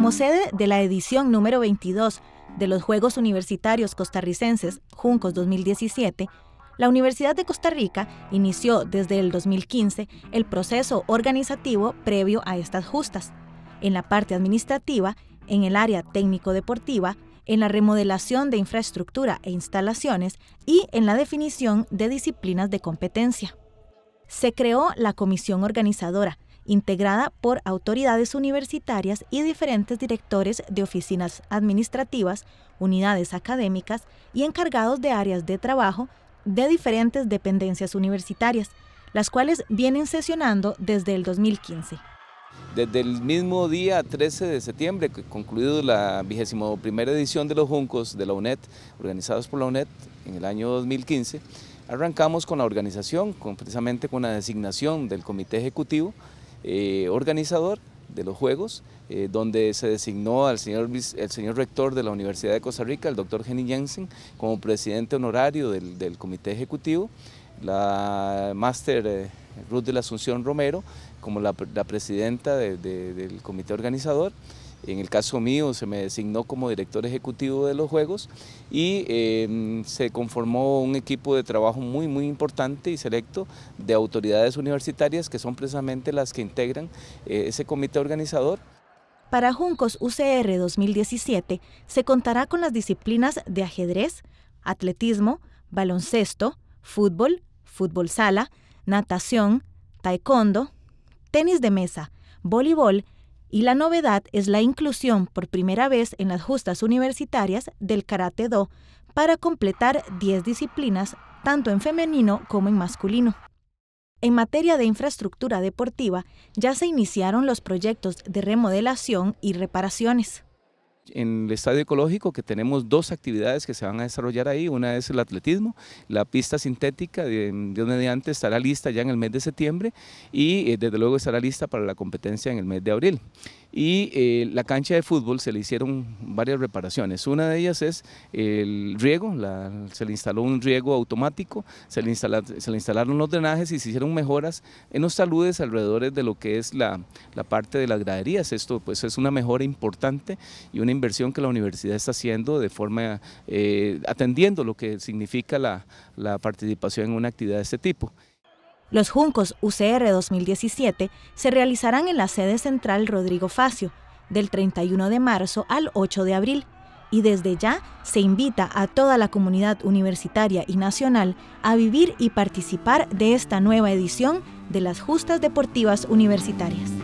Como sede de la edición número 22 de los Juegos Universitarios Costarricenses Juncos 2017, la Universidad de Costa Rica inició desde el 2015 el proceso organizativo previo a estas justas, en la parte administrativa, en el área técnico-deportiva, en la remodelación de infraestructura e instalaciones y en la definición de disciplinas de competencia. Se creó la comisión organizadora, integrada por autoridades universitarias y diferentes directores de oficinas administrativas, unidades académicas y encargados de áreas de trabajo de diferentes dependencias universitarias, las cuales vienen sesionando desde el 2015. Desde el mismo día 13 de septiembre, concluido la vigésimo primera edición de los Juncos de la UNED, organizados por la UNED en el año 2015, arrancamos con la organización, precisamente con la designación del comité ejecutivo eh, organizador de los Juegos, eh, donde se designó al señor, el señor rector de la Universidad de Costa Rica, el doctor Jenny Jensen, como presidente honorario del, comité ejecutivo, la máster eh, Ruth de la Asunción Romero como la, presidenta del comité organizador, en el caso mío se me designó como director ejecutivo de los Juegos y em, se conformó un equipo de trabajo muy muy importante y selecto de autoridades universitarias que son precisamente las que integran eh, ese comité organizador. Para Juncos UCR 2017 se contará con las disciplinas de ajedrez, atletismo, baloncesto, fútbol, fútbol sala, natación, taekwondo, tenis de mesa, voleibol, y la novedad es la inclusión por primera vez en las justas universitarias del Karate Do para completar 10 disciplinas tanto en femenino como en masculino. En materia de infraestructura deportiva, ya se iniciaron los proyectos de remodelación y reparaciones en el estadio ecológico que tenemos dos actividades que se van a desarrollar ahí, una es el atletismo, la pista sintética de, de mediante estará lista ya en el mes de septiembre y eh, desde luego estará lista para la competencia en el mes de abril y eh, la cancha de fútbol se le hicieron varias reparaciones. Una de ellas es el riego, se le instaló un riego automático, se le, instalaron los drenajes y se hicieron mejoras en los saludes alrededor de lo que es la, parte de las graderías. Esto pues es una mejora importante y una inversión que la universidad está haciendo de forma eh, atendiendo lo que significa la participación en una actividad de este tipo. Los Juncos UCR 2017 se realizarán en la sede central Rodrigo Facio, del 31 de marzo al 8 de abril, y desde ya se invita a toda la comunidad universitaria y nacional a vivir y participar de esta nueva edición de las Justas Deportivas Universitarias.